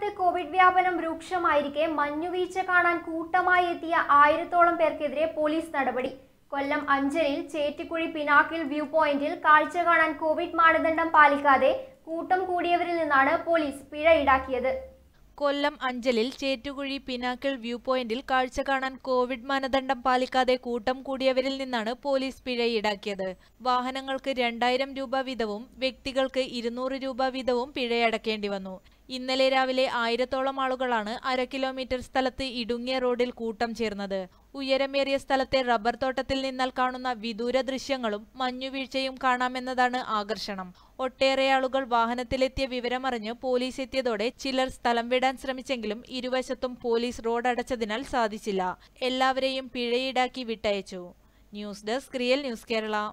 സംസ്ഥാനത്ത് കോവിഡ് വ്യാപനം രൂക്ഷമായിരിക്കെ മഞ്ഞുവീഴ്ച കാണാൻ കൂട്ടമായി എത്തിയ ആയിരത്തോളം പേർക്കെതിരെ പോലീസ് നടപടി കൊല്ലം അഞ്ചലിൽ ചേറ്റിക്കുഴി പിനാക്കിൽ വ്യൂ പോയിന്റിൽ കാഴ്ച കാണാൻ കോവിഡ് മാനദണ്ഡം പാലിക്കാതെ കൂട്ടം കൂടിയവരിൽ നിന്നാണ് പോലീസ് പിഴ ഈടാക്കിയത് കൊല്ലം അഞ്ചലിൽ ചേറ്റുകുഴി പിനാക്കിൾ വ്യൂ പോയിന്റിൽ കാഴ്ച കാണാൻ കോവിഡ് മാനദണ്ഡം പാലിക്കാതെ കൂട്ടം കൂടിയവരിൽ നിന്നാണ് പോലീസ് പിഴ ഈടാക്കിയത് വാഹനങ്ങൾക്ക് രണ്ടായിരം രൂപ വീതവും വ്യക്തികൾക്ക് ഇരുന്നൂറ് രൂപ വീതവും പിഴയടക്കേണ്ടി വന്നു ഇന്നലെ രാവിലെ ആയിരത്തോളം ആളുകളാണ് അര കിലോമീറ്റർ സ്ഥലത്ത് ഇടുങ്ങിയ റോഡിൽ കൂട്ടം ചേർന്നത് ഉയരമേറിയ സ്ഥലത്തെ റബ്ബർ തോട്ടത്തിൽ നിന്നാൽ കാണുന്ന വിദൂര ദൃശ്യങ്ങളും മഞ്ഞുവീഴ്ചയും കാണാമെന്നതാണ് ആകർഷണം ഒട്ടേറെ ആളുകൾ വാഹനത്തിലെത്തിയ വിവരമറിഞ്ഞ് പോലീസ് എത്തിയതോടെ ചിലർ സ്ഥലം വിടാൻ ശ്രമിച്ചെങ്കിലും ഇരുവശത്തും പോലീസ് റോഡ് അടച്ചതിനാൽ സാധിച്ചില്ല എല്ലാവരെയും പിഴയീടാക്കി വിട്ടയച്ചു news desk real news Kerala